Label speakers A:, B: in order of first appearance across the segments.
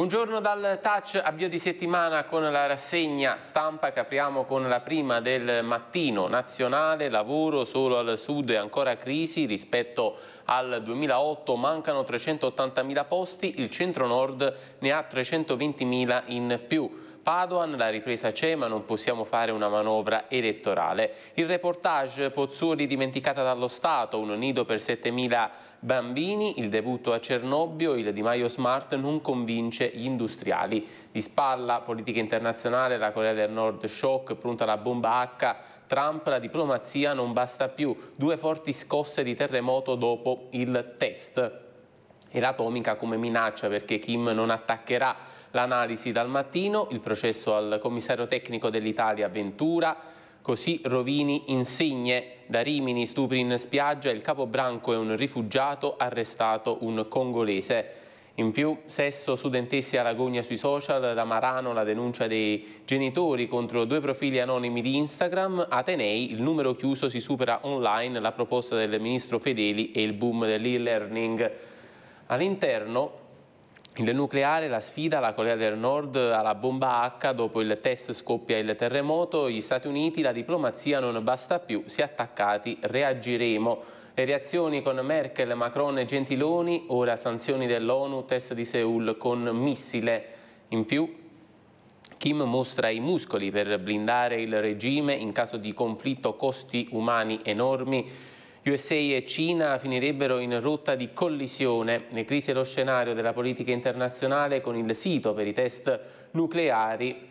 A: Buongiorno dal touch, avvio di settimana con la rassegna stampa che apriamo con la prima del mattino nazionale, lavoro solo al sud e ancora crisi rispetto al 2008 mancano 380.000 posti, il centro nord ne ha 320.000 in più. Padoan, la ripresa c'è ma non possiamo fare una manovra elettorale. Il reportage Pozzuoli dimenticata dallo Stato, un nido per 7.000 bambini, il debutto a Cernobbio, il Di Maio Smart non convince gli industriali. Di spalla, politica internazionale, la Corea del Nord shock, pronta la bomba H, Trump la diplomazia non basta più, due forti scosse di terremoto dopo il test. E l'atomica come minaccia perché Kim non attaccherà l'analisi dal mattino, il processo al commissario tecnico dell'Italia Ventura, così Rovini insegne da Rimini stupri in spiaggia, il capobranco è un rifugiato, arrestato un congolese. In più, sesso studentessi a Ragogna sui social, da Marano la denuncia dei genitori contro due profili anonimi di Instagram, Atenei, il numero chiuso si supera online, la proposta del ministro Fedeli e il boom dell'e-learning. All'interno il nucleare, la sfida, la Corea del Nord alla bomba H, dopo il test scoppia il terremoto, gli Stati Uniti, la diplomazia non basta più, si è attaccati, reagiremo. Le reazioni con Merkel, Macron e Gentiloni, ora sanzioni dell'ONU, test di Seoul con missile. In più, Kim mostra i muscoli per blindare il regime in caso di conflitto, costi umani enormi USA e Cina finirebbero in rotta di collisione. Ne crisi lo scenario della politica internazionale con il sito per i test nucleari,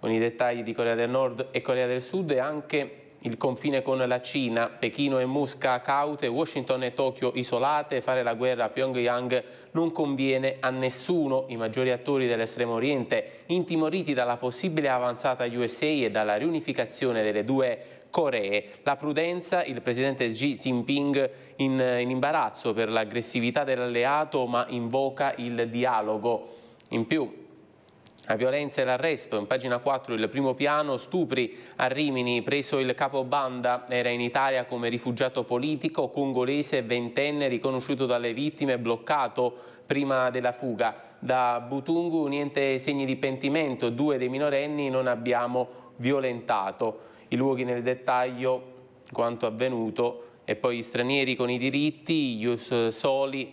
A: con i dettagli di Corea del Nord e Corea del Sud e anche il confine con la Cina, Pechino e Mosca caute, Washington e Tokyo isolate, fare la guerra a Pyongyang non conviene a nessuno. I maggiori attori dell'estremo oriente, intimoriti dalla possibile avanzata USA e dalla riunificazione delle due Coree. La prudenza, il presidente Xi Jinping in, in imbarazzo per l'aggressività dell'alleato ma invoca il dialogo. In più, la violenza e l'arresto, in pagina 4 il primo piano, stupri a Rimini, preso il capobanda, era in Italia come rifugiato politico, congolese, ventenne, riconosciuto dalle vittime, bloccato prima della fuga. Da Butungu niente segni di pentimento, due dei minorenni non abbiamo violentato i luoghi nel dettaglio, quanto avvenuto, e poi gli stranieri con i diritti, gli ius soli,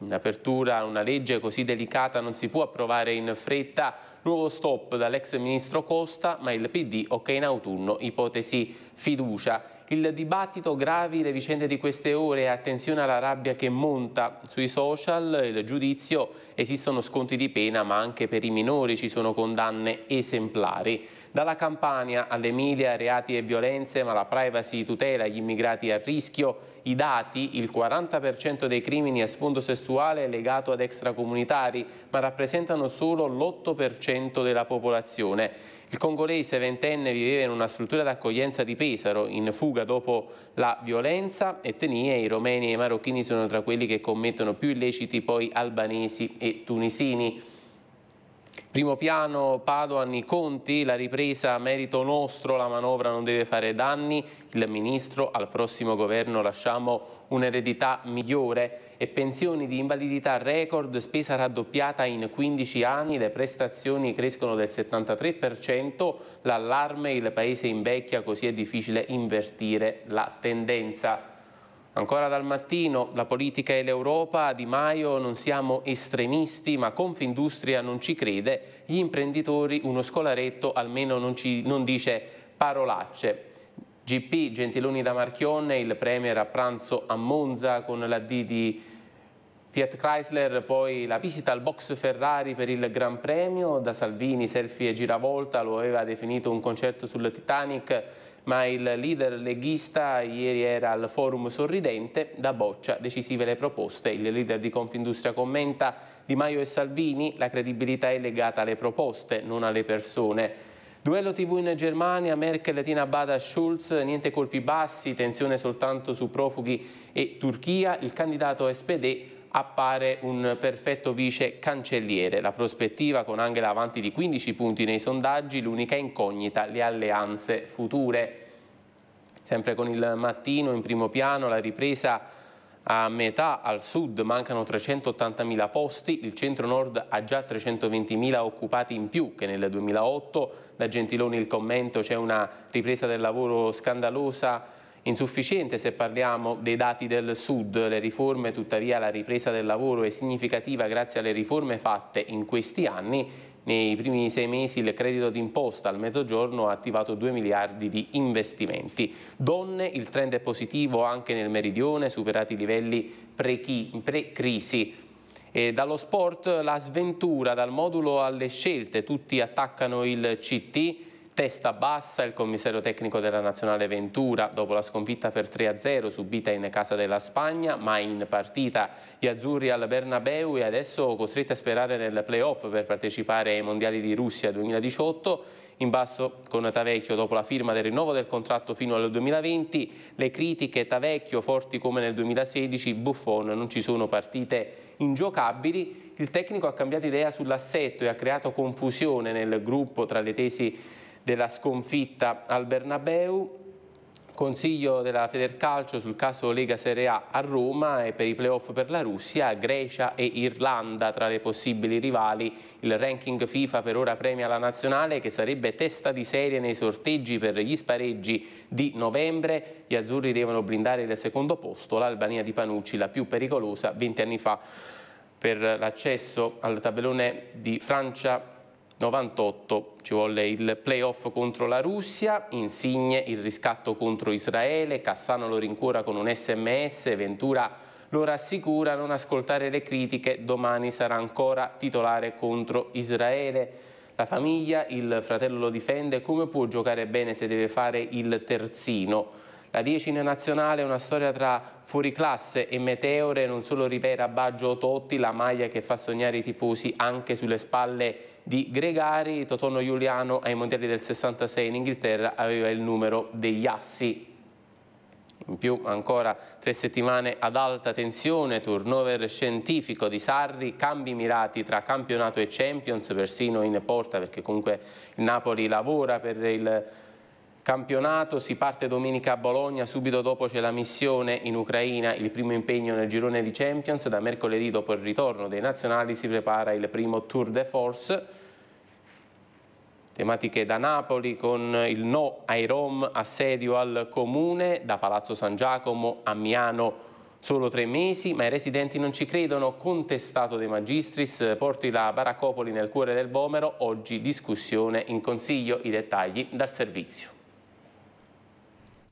A: in apertura a una legge così delicata non si può approvare in fretta, nuovo stop dall'ex ministro Costa, ma il PD ok in autunno, ipotesi fiducia. Il dibattito gravi le vicende di queste ore e attenzione alla rabbia che monta sui social, il giudizio, esistono sconti di pena ma anche per i minori ci sono condanne esemplari. Dalla Campania all'Emilia reati e violenze, ma la privacy tutela gli immigrati a rischio. I dati, il 40% dei crimini a sfondo sessuale è legato ad extracomunitari, ma rappresentano solo l'8% della popolazione. Il congolese ventenne viveva in una struttura d'accoglienza di Pesaro, in fuga dopo la violenza, etnie, i romeni e i marocchini sono tra quelli che commettono più illeciti poi albanesi e tunisini. Primo piano Padoani Conti, la ripresa merito nostro, la manovra non deve fare danni, il ministro al prossimo governo lasciamo un'eredità migliore e pensioni di invalidità record, spesa raddoppiata in 15 anni, le prestazioni crescono del 73%, l'allarme il paese invecchia così è difficile invertire la tendenza. Ancora dal mattino, la politica e l'Europa, Di Maio non siamo estremisti, ma Confindustria non ci crede, gli imprenditori, uno scolaretto almeno non, ci, non dice parolacce. GP Gentiloni da Marchionne, il premier a pranzo a Monza con la D di Fiat Chrysler, poi la visita al box Ferrari per il Gran Premio, da Salvini, Selfie e Giravolta lo aveva definito un concerto sul Titanic, ma il leader leghista ieri era al forum sorridente, da boccia decisive le proposte. Il leader di Confindustria commenta Di Maio e Salvini, la credibilità è legata alle proposte, non alle persone. Duello TV in Germania, Merkel tiene a bada Schulz, niente colpi bassi, tensione soltanto su profughi e Turchia. Il candidato SPD appare un perfetto vice cancelliere. La prospettiva con Angela avanti di 15 punti nei sondaggi, l'unica incognita, le alleanze future. Sempre con il mattino in primo piano la ripresa a metà al sud mancano 380.000 posti, il centro-nord ha già 320.000 occupati in più che nel 2008. Da Gentiloni il commento c'è una ripresa del lavoro scandalosa Insufficiente se parliamo dei dati del Sud, le riforme tuttavia la ripresa del lavoro è significativa grazie alle riforme fatte in questi anni. Nei primi sei mesi il credito d'imposta al mezzogiorno ha attivato 2 miliardi di investimenti. Donne, il trend è positivo anche nel meridione, superati i livelli pre-crisi. e dallo sport la sventura, dal modulo alle scelte, tutti attaccano il CT Testa bassa il commissario tecnico della Nazionale Ventura dopo la sconfitta per 3-0 subita in casa della Spagna ma in partita gli azzurri al Bernabeu e adesso costretti a sperare nel playoff per partecipare ai mondiali di Russia 2018 in basso con Tavecchio dopo la firma del rinnovo del contratto fino al 2020, le critiche Tavecchio forti come nel 2016, Buffon non ci sono partite ingiocabili, il tecnico ha cambiato idea sull'assetto e ha creato confusione nel gruppo tra le tesi della sconfitta al Bernabeu. Consiglio della Federcalcio sul caso Lega Serie A a Roma e per i playoff per la Russia, Grecia e Irlanda tra le possibili rivali. Il ranking FIFA per ora premia la nazionale che sarebbe testa di serie nei sorteggi per gli spareggi di novembre. Gli azzurri devono blindare il secondo posto, l'Albania di Panucci la più pericolosa 20 anni fa per l'accesso al tabellone di Francia 98 ci volle il playoff contro la Russia, Insigne il riscatto contro Israele, Cassano lo rincuora con un sms, Ventura lo rassicura non ascoltare le critiche, domani sarà ancora titolare contro Israele. La famiglia, il fratello lo difende, come può giocare bene se deve fare il terzino? La Diecina Nazionale è una storia tra fuoriclasse e meteore, non solo Rivera, Baggio, Totti, la maglia che fa sognare i tifosi anche sulle spalle di Gregari, Totono Giuliano ai mondiali del 66 in Inghilterra aveva il numero degli assi. In più ancora tre settimane ad alta tensione, turnover scientifico di Sarri, cambi mirati tra campionato e Champions, persino in porta perché comunque il Napoli lavora per il campionato, si parte domenica a Bologna, subito dopo c'è la missione in Ucraina, il primo impegno nel girone di Champions, da mercoledì dopo il ritorno dei nazionali si prepara il primo Tour de Force, tematiche da Napoli con il no ai Rom, assedio al comune, da Palazzo San Giacomo a Miano solo tre mesi, ma i residenti non ci credono, contestato dei Magistris, porti la Baracopoli nel cuore del Vomero, oggi discussione in consiglio, i dettagli dal servizio.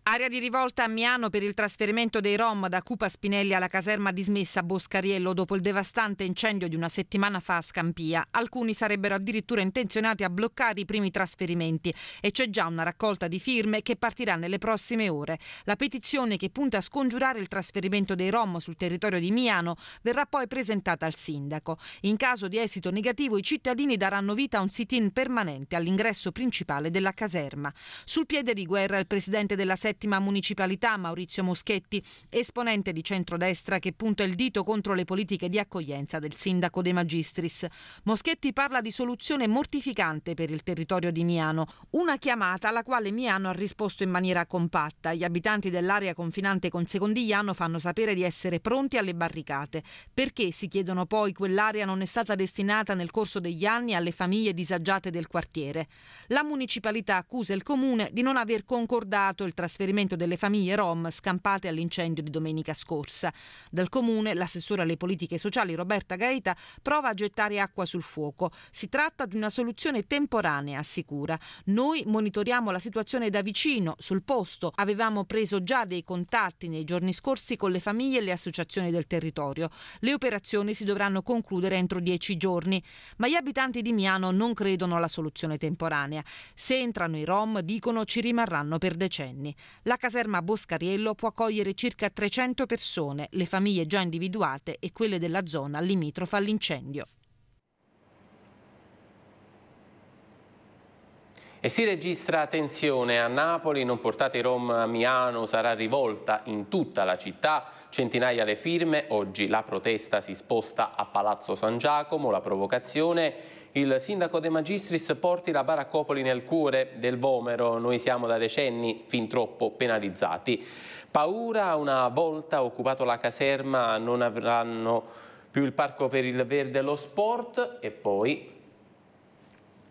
B: Area di rivolta a Miano per il trasferimento dei Rom da Cupa Spinelli alla caserma dismessa a Boscariello dopo il devastante incendio di una settimana fa a Scampia. Alcuni sarebbero addirittura intenzionati a bloccare i primi trasferimenti e c'è già una raccolta di firme che partirà nelle prossime ore. La petizione che punta a scongiurare il trasferimento dei Rom sul territorio di Miano verrà poi presentata al sindaco. In caso di esito negativo i cittadini daranno vita a un sit-in permanente all'ingresso principale della caserma. Sul piede di guerra il presidente della Serie settima municipalità Maurizio Moschetti, esponente di centrodestra che punta il dito contro le politiche di accoglienza del sindaco De Magistris. Moschetti parla di soluzione mortificante per il territorio di Miano, una chiamata alla quale Miano ha risposto in maniera compatta. Gli abitanti dell'area confinante con Secondigliano fanno sapere di essere pronti alle barricate. Perché, si chiedono poi, quell'area non è stata destinata nel corso degli anni alle famiglie disagiate del quartiere? La municipalità accusa il comune di non aver concordato il trasferimento trasferimento delle famiglie rom scampate all'incendio di domenica scorsa. Dal comune l'assessore alle politiche sociali Roberta Gaeta prova a gettare acqua sul fuoco. Si tratta di una soluzione temporanea, assicura. Noi monitoriamo la situazione da vicino, sul posto. Avevamo preso già dei contatti nei giorni scorsi con le famiglie e le associazioni del territorio. Le operazioni si dovranno concludere entro dieci giorni, ma gli abitanti di Miano non credono alla soluzione temporanea. Se entrano i rom, dicono ci rimarranno per decenni. La caserma Boscariello può accogliere circa 300 persone, le famiglie già individuate e quelle della zona limitrofa all'incendio.
A: E si registra tensione a Napoli, non portate Rom a Milano, sarà rivolta in tutta la città, centinaia le firme, oggi la protesta si sposta a Palazzo San Giacomo, la provocazione il sindaco De Magistris porti la baraccopoli nel cuore del Vomero. Noi siamo da decenni fin troppo penalizzati. Paura una volta occupato la caserma non avranno più il parco per il verde e lo sport e poi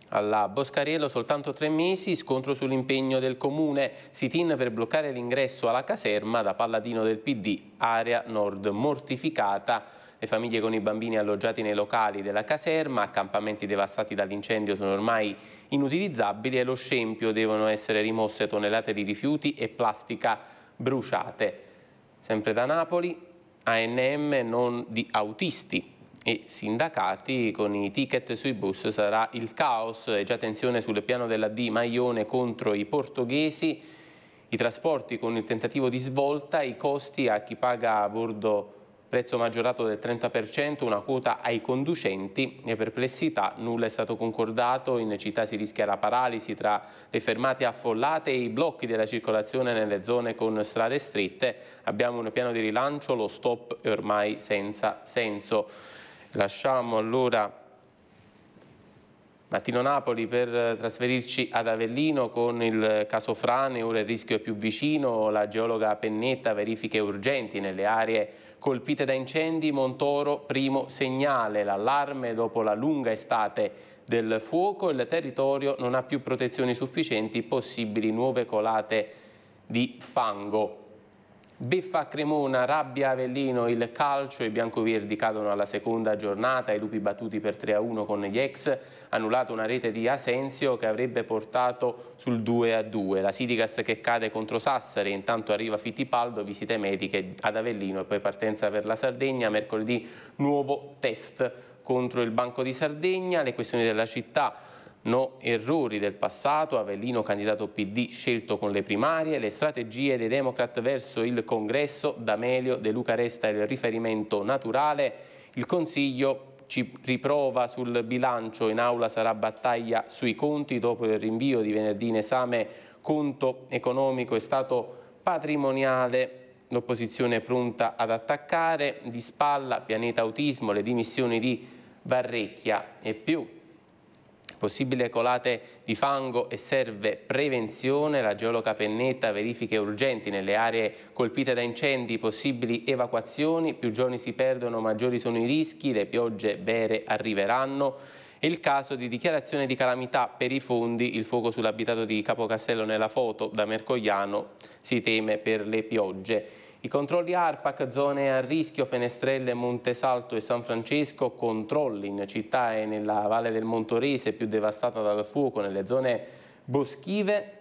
A: alla Boscariello soltanto tre mesi, scontro sull'impegno del comune, sit-in per bloccare l'ingresso alla caserma da Palladino del PD, area nord mortificata le famiglie con i bambini alloggiati nei locali della caserma, accampamenti devastati dall'incendio sono ormai inutilizzabili e lo scempio devono essere rimosse tonnellate di rifiuti e plastica bruciate. Sempre da Napoli, ANM non di autisti e sindacati con i ticket sui bus sarà il caos e già tensione sul piano della D Maione contro i portoghesi i trasporti con il tentativo di svolta, i costi a chi paga a bordo prezzo maggiorato del 30%, una quota ai conducenti e perplessità, nulla è stato concordato, in città si rischia la paralisi tra le fermate affollate e i blocchi della circolazione nelle zone con strade strette, abbiamo un piano di rilancio, lo stop è ormai senza senso. Lasciamo allora... Mattino Napoli per trasferirci ad Avellino con il caso Frane, ora il rischio è più vicino, la geologa Pennetta verifiche urgenti nelle aree colpite da incendi, Montoro primo segnale, l'allarme dopo la lunga estate del fuoco, il territorio non ha più protezioni sufficienti, possibili nuove colate di fango. Beffa Cremona, rabbia Avellino, il calcio, i biancoverdi cadono alla seconda giornata, i lupi battuti per 3 a 1 con gli ex, annullato una rete di Asensio che avrebbe portato sul 2 a 2. La Sidigas che cade contro Sassari, intanto arriva Fittipaldo, visite mediche ad Avellino e poi partenza per la Sardegna. Mercoledì nuovo test contro il Banco di Sardegna, le questioni della città no errori del passato, Avellino candidato PD scelto con le primarie, le strategie dei Democrat verso il congresso, D'Amelio, De Luca resta il riferimento naturale, il consiglio ci riprova sul bilancio, in aula sarà battaglia sui conti dopo il rinvio di venerdì in esame conto economico e stato patrimoniale l'opposizione è pronta ad attaccare, di spalla pianeta autismo, le dimissioni di Varrecchia e più possibile colate di fango e serve prevenzione, la geologa Pennetta verifiche urgenti nelle aree colpite da incendi, possibili evacuazioni, più giorni si perdono maggiori sono i rischi, le piogge vere arriveranno il caso di dichiarazione di calamità per i fondi, il fuoco sull'abitato di Capocastello nella foto da Mercogliano si teme per le piogge. I controlli ARPAC, zone a rischio, Fenestrelle, Montesalto e San Francesco, controlli in città e nella valle del Montorese più devastata dal fuoco, nelle zone boschive.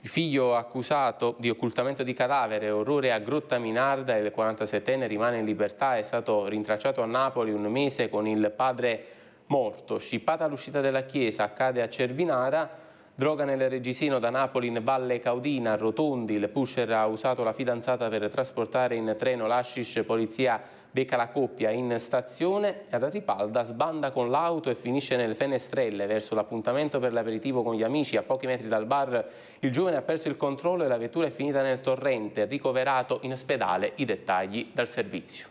A: Il figlio accusato di occultamento di cadavere, orrore a Grotta Minarda, il 47enne rimane in libertà, è stato rintracciato a Napoli un mese con il padre morto. Scippata l'uscita della chiesa, accade a Cervinara, Droga nel Regisino da Napoli in Valle Caudina, Rotondi. Il pusher ha usato la fidanzata per trasportare in treno l'ascis. Polizia becca la coppia in stazione. Ad Aripalda sbanda con l'auto e finisce nelle fenestrelle verso l'appuntamento per l'aperitivo con gli amici. A pochi metri dal bar il giovane ha perso il controllo e la vettura è finita nel torrente. Ricoverato in ospedale i dettagli dal servizio.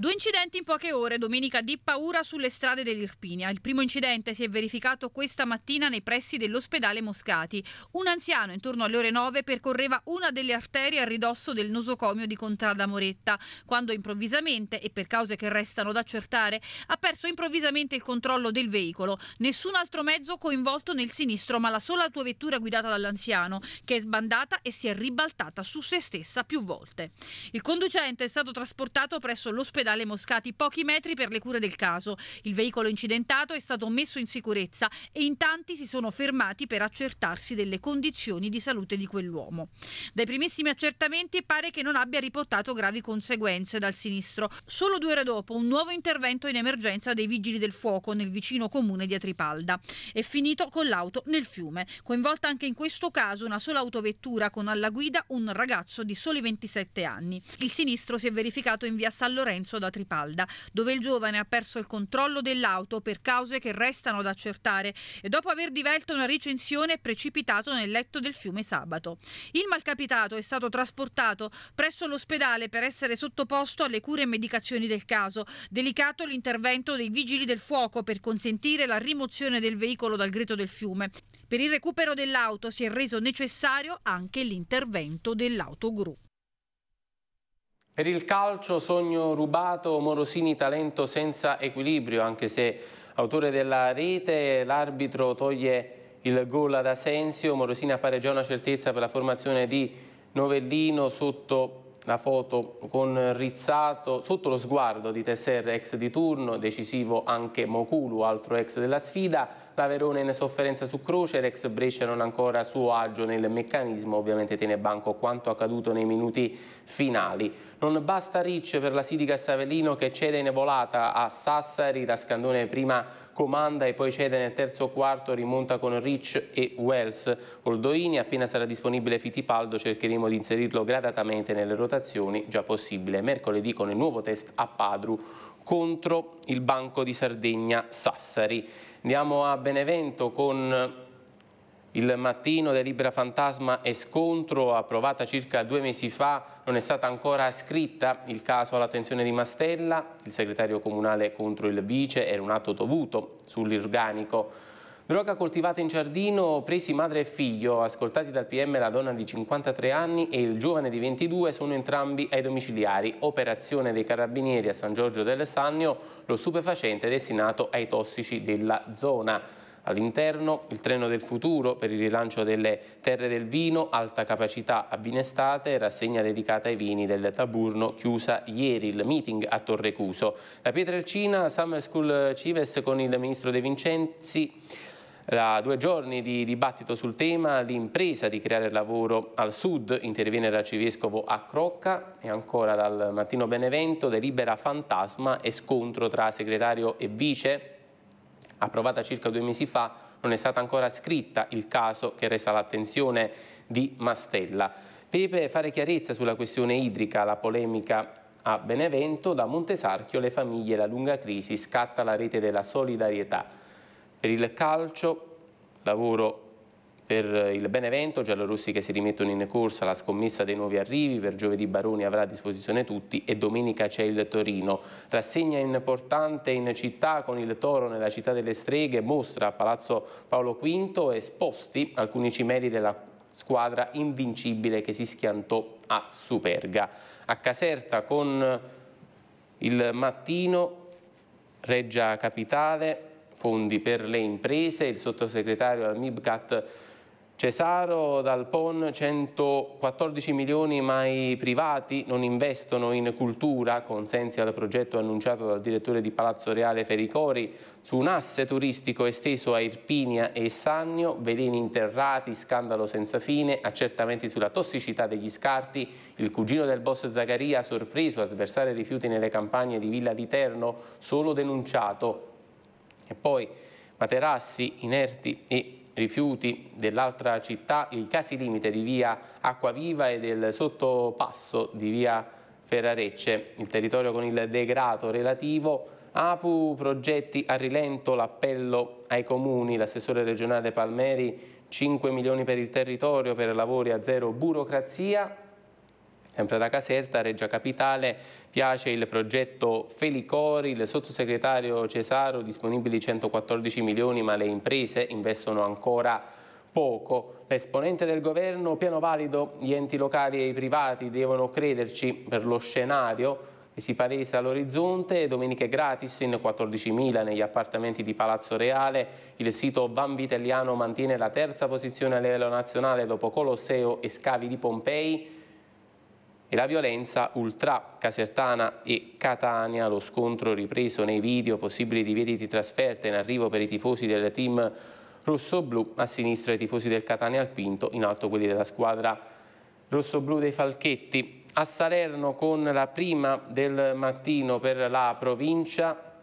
C: Due incidenti in poche ore, domenica di paura sulle strade dell'Irpinia. Il primo incidente si è verificato questa mattina nei pressi dell'ospedale Moscati. Un anziano intorno alle ore 9 percorreva una delle arterie a ridosso del nosocomio di Contrada Moretta, quando improvvisamente, e per cause che restano da accertare, ha perso improvvisamente il controllo del veicolo. Nessun altro mezzo coinvolto nel sinistro, ma la sola tua vettura guidata dall'anziano, che è sbandata e si è ribaltata su se stessa più volte. Il conducente è stato trasportato presso l'ospedale all'ospedale Moscati, pochi metri per le cure del caso. Il veicolo incidentato è stato messo in sicurezza e in tanti si sono fermati per accertarsi delle condizioni di salute di quell'uomo. Dai primissimi accertamenti pare che non abbia riportato gravi conseguenze dal sinistro. Solo due ore dopo un nuovo intervento in emergenza dei vigili del fuoco nel vicino comune di Atripalda. È finito con l'auto nel fiume. Coinvolta anche in questo caso una sola autovettura con alla guida un ragazzo di soli 27 anni. Il sinistro si è verificato in via San Lorenzo da Tripalda, dove il giovane ha perso il controllo dell'auto per cause che restano da accertare e dopo aver divelto una recensione è precipitato nel letto del fiume sabato. Il malcapitato è stato trasportato presso l'ospedale per essere sottoposto alle cure e medicazioni del caso. Delicato l'intervento dei vigili del fuoco per consentire la rimozione del veicolo dal greto del fiume. Per il recupero dell'auto si è reso necessario anche l'intervento dell'autogru.
A: Per il calcio, sogno rubato, Morosini talento senza equilibrio, anche se autore della rete, l'arbitro toglie il gol ad Asensio, Morosini appare già una certezza per la formazione di Novellino sotto la foto con Rizzato, sotto lo sguardo di Tesser, ex di turno, decisivo anche Mokulu, altro ex della sfida, la Verona in sofferenza su croce, l'ex Brescia non ancora a suo agio nel meccanismo, ovviamente tiene banco quanto accaduto nei minuti finali. Non basta Rich per la Sidica Savellino che cede in volata a Sassari, la Scandone prima comanda e poi cede nel terzo quarto, rimonta con Rich e Wells. Oldoini, appena sarà disponibile Fittipaldo, cercheremo di inserirlo gradatamente nelle rotazioni, già possibile mercoledì con il nuovo test a Padru contro il Banco di Sardegna Sassari. Andiamo a Benevento con il mattino delibera fantasma e scontro approvata circa due mesi fa non è stata ancora scritta il caso all'attenzione di Mastella, il segretario comunale contro il vice era un atto dovuto sull'organico Droga coltivata in giardino, presi madre e figlio, ascoltati dal PM la donna di 53 anni e il giovane di 22 sono entrambi ai domiciliari. Operazione dei carabinieri a San Giorgio del Sannio, lo stupefacente destinato ai tossici della zona. All'interno il treno del futuro per il rilancio delle terre del vino, alta capacità a Binestate, rassegna dedicata ai vini del Taburno, chiusa ieri il meeting a Torrecuso. Da Pietrelcina, Summer School Cives con il ministro De Vincenzi da due giorni di dibattito sul tema, l'impresa di creare lavoro al sud, interviene l'arcivescovo a Crocca e ancora dal mattino Benevento, delibera fantasma e scontro tra segretario e vice, approvata circa due mesi fa, non è stata ancora scritta il caso che resta l'attenzione di Mastella. Pepe fare chiarezza sulla questione idrica, la polemica a Benevento, da Montesarchio le famiglie, la lunga crisi, scatta la rete della solidarietà per il calcio, lavoro per il Benevento, Giallorossi che si rimettono in corsa, la scommessa dei nuovi arrivi, per giovedì Baroni avrà a disposizione tutti e domenica c'è il Torino. Rassegna importante in città con il Toro nella città delle streghe, mostra a Palazzo Paolo V esposti alcuni cimeli della squadra invincibile che si schiantò a Superga. A Caserta con il mattino, Reggia Capitale, fondi per le imprese, il sottosegretario al MIBCAT Cesaro dal PON 114 milioni mai privati non investono in cultura, consensi al progetto annunciato dal direttore di Palazzo Reale Fericori su un asse turistico esteso a Irpinia e Sannio, veleni interrati, scandalo senza fine, accertamenti sulla tossicità degli scarti, il cugino del boss Zagaria sorpreso a sversare rifiuti nelle campagne di Villa di Terno, solo denunciato e poi materassi, inerti e rifiuti dell'altra città, i casi limite di via Acquaviva e del sottopasso di via Ferrarecce, il territorio con il degrado relativo, APU progetti a rilento, l'appello ai comuni, l'assessore regionale Palmeri, 5 milioni per il territorio, per lavori a zero burocrazia Sempre da Caserta, Reggia Capitale, piace il progetto Felicori, il sottosegretario Cesaro, disponibili 114 milioni ma le imprese investono ancora poco. L'esponente del governo, piano valido, gli enti locali e i privati devono crederci per lo scenario che si palesa all'orizzonte, domeniche gratis in 14.000 negli appartamenti di Palazzo Reale, il sito Vanvitelliano mantiene la terza posizione a livello nazionale dopo Colosseo e Scavi di Pompei, e la violenza ultra Casertana e Catania, lo scontro ripreso nei video, possibili divieti di trasferta in arrivo per i tifosi del team rosso-blu, a sinistra i tifosi del Catania al Pinto, in alto quelli della squadra rosso-blu dei Falchetti. A Salerno con la prima del mattino per la provincia,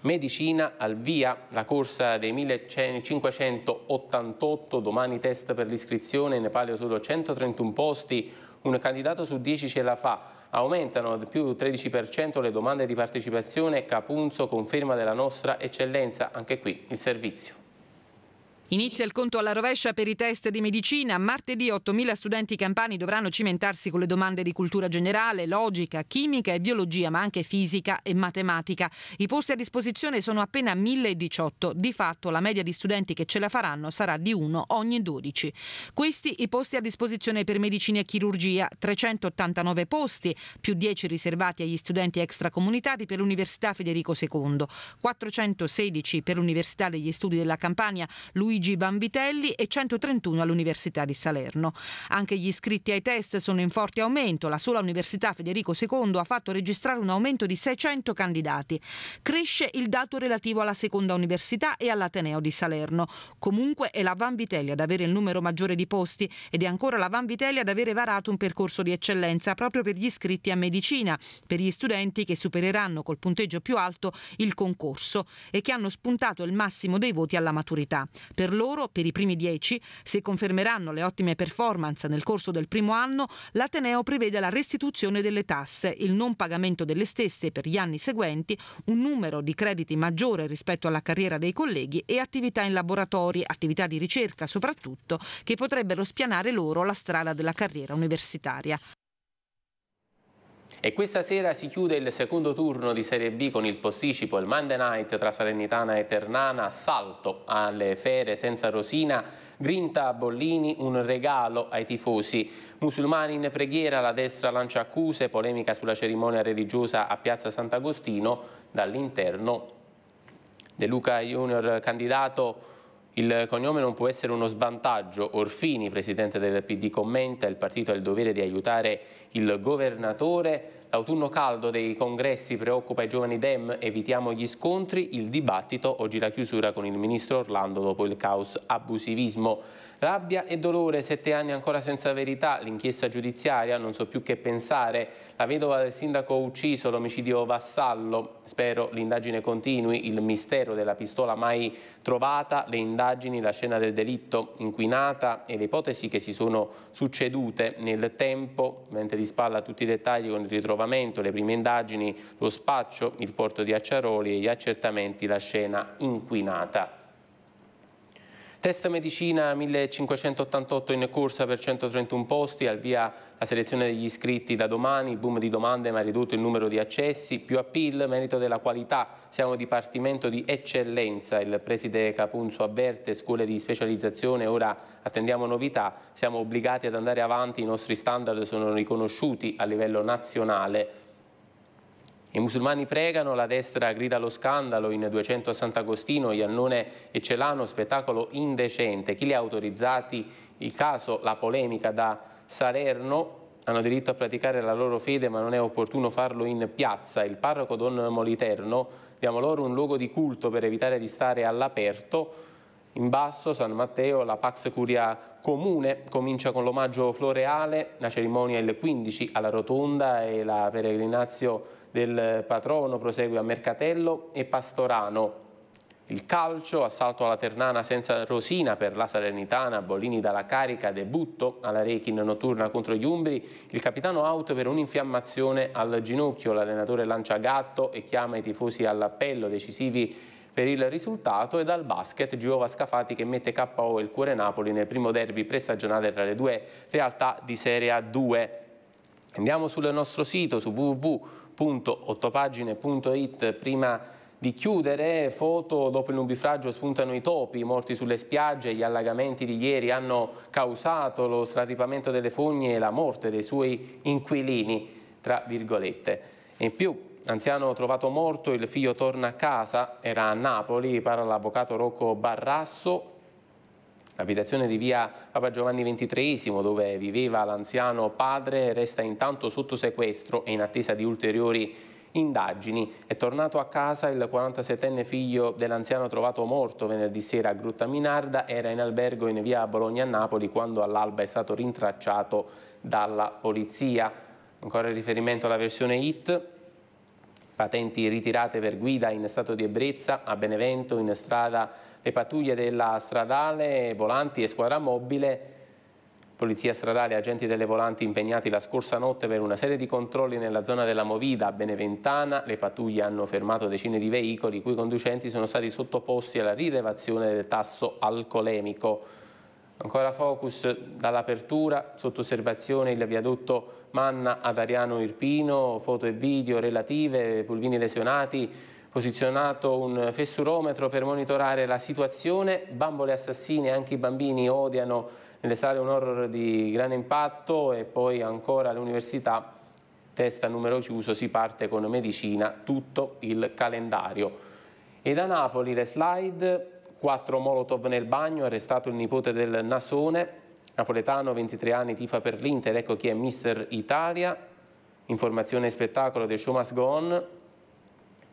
A: medicina al via la corsa dei 1588, domani test per l'iscrizione, in palio solo 131 posti, un candidato su 10 ce la fa. Aumentano del più 13% le domande di partecipazione, Capunzo conferma della nostra eccellenza, anche qui il servizio.
B: Inizia il conto alla rovescia per i test di medicina. Martedì 8.000 studenti campani dovranno cimentarsi con le domande di cultura generale, logica, chimica e biologia, ma anche fisica e matematica. I posti a disposizione sono appena 1.018. Di fatto la media di studenti che ce la faranno sarà di uno ogni 12. Questi i posti a disposizione per medicina e chirurgia, 389 posti, più 10 riservati agli studenti extracomunitari per l'Università Federico II, 416 per l'Università degli Studi della Campania Luigi Luigi Bambitelli e 131 all'Università di Salerno. Anche gli iscritti ai test sono in forte aumento. La sola Università Federico II ha fatto registrare un aumento di 600 candidati. Cresce il dato relativo alla seconda università e all'Ateneo di Salerno. Comunque è la Vanvitelli ad avere il numero maggiore di posti ed è ancora la Vanvitelli ad avere varato un percorso di eccellenza proprio per gli iscritti a medicina, per gli studenti che supereranno col punteggio più alto il concorso e che hanno spuntato il massimo dei voti alla maturità. Per per loro, per i primi dieci, se confermeranno le ottime performance nel corso del primo anno, l'Ateneo prevede la restituzione delle tasse, il non pagamento delle stesse per gli anni seguenti, un numero di crediti maggiore rispetto alla carriera dei colleghi e attività in laboratori, attività di ricerca soprattutto, che potrebbero spianare loro la strada della carriera universitaria.
A: E questa sera si chiude il secondo turno di Serie B con il posticipo, il Monday Night tra Salernitana e Ternana, salto alle fere senza Rosina, grinta a Bollini, un regalo ai tifosi, musulmani in preghiera, la destra lancia accuse, polemica sulla cerimonia religiosa a Piazza Sant'Agostino, dall'interno De Luca Junior candidato il cognome non può essere uno svantaggio. Orfini, presidente del PD, commenta il partito ha il dovere di aiutare il governatore. L'autunno caldo dei congressi preoccupa i giovani Dem, evitiamo gli scontri. Il dibattito oggi la chiusura con il ministro Orlando dopo il caos abusivismo. Rabbia e dolore, sette anni ancora senza verità, l'inchiesta giudiziaria, non so più che pensare, la vedova del sindaco ucciso, l'omicidio vassallo, spero l'indagine continui, il mistero della pistola mai trovata, le indagini, la scena del delitto inquinata e le ipotesi che si sono succedute nel tempo, mentre di spalla tutti i dettagli con il ritrovamento, le prime indagini, lo spaccio, il porto di Acciaroli e gli accertamenti, la scena inquinata. Test medicina 1588 in corsa per 131 posti, al via la selezione degli iscritti da domani, il boom di domande ma ridotto il numero di accessi, più appeal, merito della qualità, siamo dipartimento di eccellenza, il preside Capunzo avverte, scuole di specializzazione, ora attendiamo novità, siamo obbligati ad andare avanti, i nostri standard sono riconosciuti a livello nazionale i musulmani pregano, la destra grida lo scandalo in 200 a Sant'Agostino, Iannone e Celano, spettacolo indecente. Chi li ha autorizzati? Il caso, la polemica da Salerno, hanno diritto a praticare la loro fede ma non è opportuno farlo in piazza. Il parroco Don Moliterno, diamo loro un luogo di culto per evitare di stare all'aperto. In basso, San Matteo, la Pax Curia Comune comincia con l'omaggio floreale, la cerimonia il 15 alla Rotonda e la peregrinazio del patrono prosegue a Mercatello e Pastorano. Il calcio, assalto alla Ternana senza Rosina per la Salernitana, Bollini dalla carica, debutto alla Rechin notturna contro gli Umbri, il capitano out per un'infiammazione al ginocchio, l'allenatore lancia gatto e chiama i tifosi all'appello decisivi per il risultato e dal basket Giova Scafati che mette KO il cuore Napoli nel primo derby prestagionale tra le due realtà di Serie A2. Andiamo sul nostro sito su www www.ottopagine.it prima di chiudere, foto dopo il nubifragio spuntano i topi, i morti sulle spiagge, gli allagamenti di ieri hanno causato lo straripamento delle fogne e la morte dei suoi inquilini, tra virgolette. In più, anziano trovato morto, il figlio torna a casa, era a Napoli, parla l'avvocato Rocco Barrasso, L'abitazione di via Papa Giovanni XXIII, dove viveva l'anziano padre, resta intanto sotto sequestro e in attesa di ulteriori indagini. È tornato a casa il 47enne figlio dell'anziano trovato morto venerdì sera a Grutta Minarda, era in albergo in via Bologna-Napoli quando all'alba è stato rintracciato dalla polizia. Ancora il riferimento alla versione IT, patenti ritirate per guida in stato di ebbrezza a Benevento in strada le pattuglie della stradale, volanti e squadra mobile Polizia stradale e agenti delle volanti impegnati la scorsa notte per una serie di controlli nella zona della Movida a Beneventana, le pattuglie hanno fermato decine di veicoli i cui conducenti sono stati sottoposti alla rilevazione del tasso alcolemico. Ancora focus dall'apertura, sotto osservazione il viadotto Manna ad Ariano Irpino, foto e video relative, pulvini lesionati, posizionato un fessurometro per monitorare la situazione, bambole assassine, anche i bambini odiano nelle sale un horror di grande impatto e poi ancora all'università testa numero chiuso, si parte con medicina, tutto il calendario. E da Napoli le slide, quattro molotov nel bagno, arrestato il nipote del Nasone, napoletano, 23 anni, tifa per l'Inter, ecco chi è Mister Italia, informazione e spettacolo del show must go on,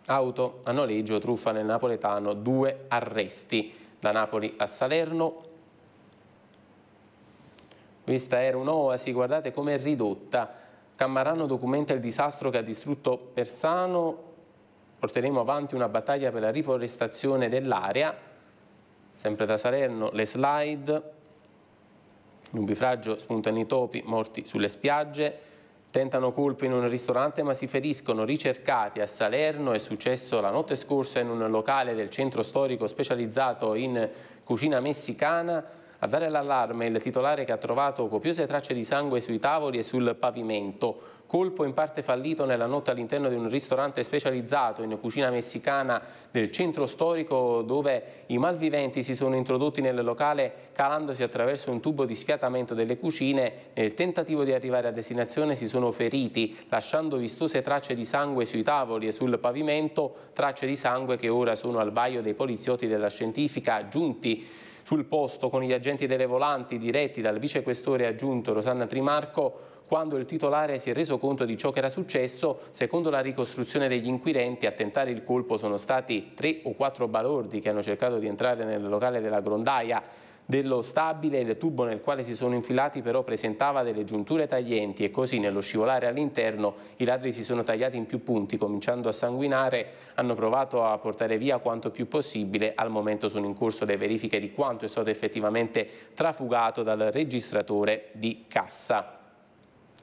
A: Auto a noleggio, truffa nel napoletano, due arresti da Napoli a Salerno. Questa era un'oasi, guardate com'è ridotta. Cammarano documenta il disastro che ha distrutto Persano. Porteremo avanti una battaglia per la riforestazione dell'area. Sempre da Salerno le slide. Nubifragio spuntano i topi morti sulle spiagge. Tentano colpo in un ristorante ma si feriscono ricercati a Salerno, è successo la notte scorsa in un locale del centro storico specializzato in cucina messicana, a dare l'allarme il titolare che ha trovato copiose tracce di sangue sui tavoli e sul pavimento, colpo in parte fallito nella notte all'interno di un ristorante specializzato in cucina messicana del centro storico dove i malviventi si sono introdotti nel locale calandosi attraverso un tubo di sfiatamento delle cucine. Nel tentativo di arrivare a destinazione si sono feriti lasciando vistose tracce di sangue sui tavoli e sul pavimento, tracce di sangue che ora sono al vaio dei poliziotti della scientifica giunti sul posto con gli agenti delle volanti diretti dal vicequestore aggiunto Rosanna Trimarco quando il titolare si è reso conto di ciò che era successo, secondo la ricostruzione degli inquirenti, a tentare il colpo sono stati tre o quattro balordi che hanno cercato di entrare nel locale della grondaia dello stabile il tubo nel quale si sono infilati però presentava delle giunture taglienti e così nello scivolare all'interno i ladri si sono tagliati in più punti cominciando a sanguinare, hanno provato a portare via quanto più possibile, al momento sono in corso le verifiche di quanto è stato effettivamente trafugato dal registratore di cassa.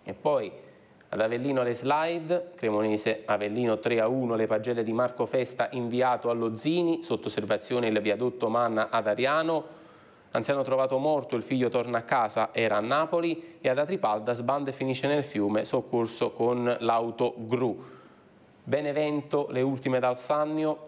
A: E poi ad Avellino le slide, Cremonese Avellino 3 a 1, le pagelle di Marco Festa inviato allo Zini, sotto osservazione il viadotto Manna ad Ariano, Anziano trovato morto, il figlio torna a casa, era a Napoli e ad Atripalda sbanda e finisce nel fiume, soccorso con l'auto gru. Benevento, le ultime dal Sannio,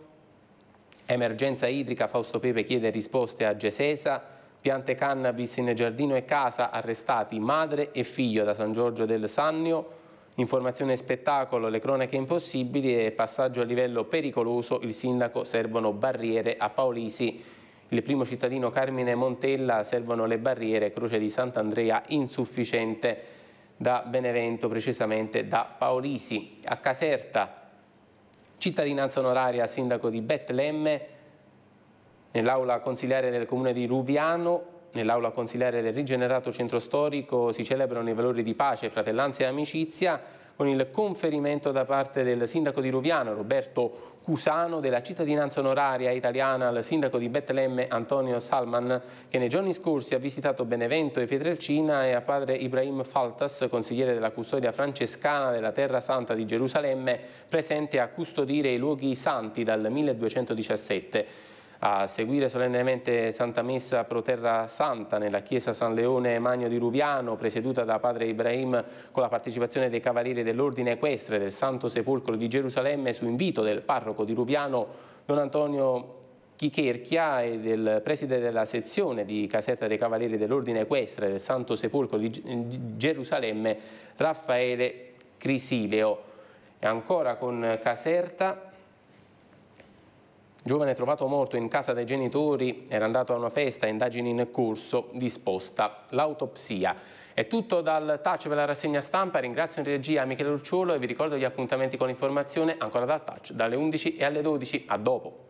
A: emergenza idrica, Fausto Pepe chiede risposte a Gesesa, piante cannabis in giardino e casa, arrestati madre e figlio da San Giorgio del Sannio, informazione e spettacolo, le cronache impossibili e passaggio a livello pericoloso, il sindaco servono barriere a Paolisi, il primo cittadino Carmine Montella servono le barriere, Croce di Sant'Andrea insufficiente da Benevento, precisamente da Paolisi. A Caserta, cittadinanza onoraria sindaco di Betlemme, nell'aula consiliare del comune di Ruviano, nell'aula consiliare del rigenerato centro storico si celebrano i valori di pace, fratellanza e amicizia, con il conferimento da parte del sindaco di Roviano, Roberto Cusano, della cittadinanza onoraria italiana al sindaco di Betlemme, Antonio Salman, che nei giorni scorsi ha visitato Benevento e Pietrelcina e a padre Ibrahim Faltas, consigliere della custodia francescana della Terra Santa di Gerusalemme, presente a custodire i luoghi santi dal 1217 a seguire solennemente Santa Messa pro Terra Santa nella chiesa San Leone Magno di Ruviano, presieduta da padre Ibrahim con la partecipazione dei cavalieri dell'ordine equestre del Santo Sepolcro di Gerusalemme su invito del parroco di Ruviano Don Antonio Chicherchia e del preside della sezione di Casetta dei Cavalieri dell'Ordine Equestre del Santo Sepolcro di Gerusalemme, Raffaele Crisileo. E ancora con Caserta, Giovane trovato morto in casa dai genitori, era andato a una festa, indagini in corso, disposta l'autopsia. È tutto dal Touch per la rassegna stampa, ringrazio in regia Michele Urciolo e vi ricordo gli appuntamenti con l'informazione ancora dal Touch dalle 11 e alle 12, a dopo.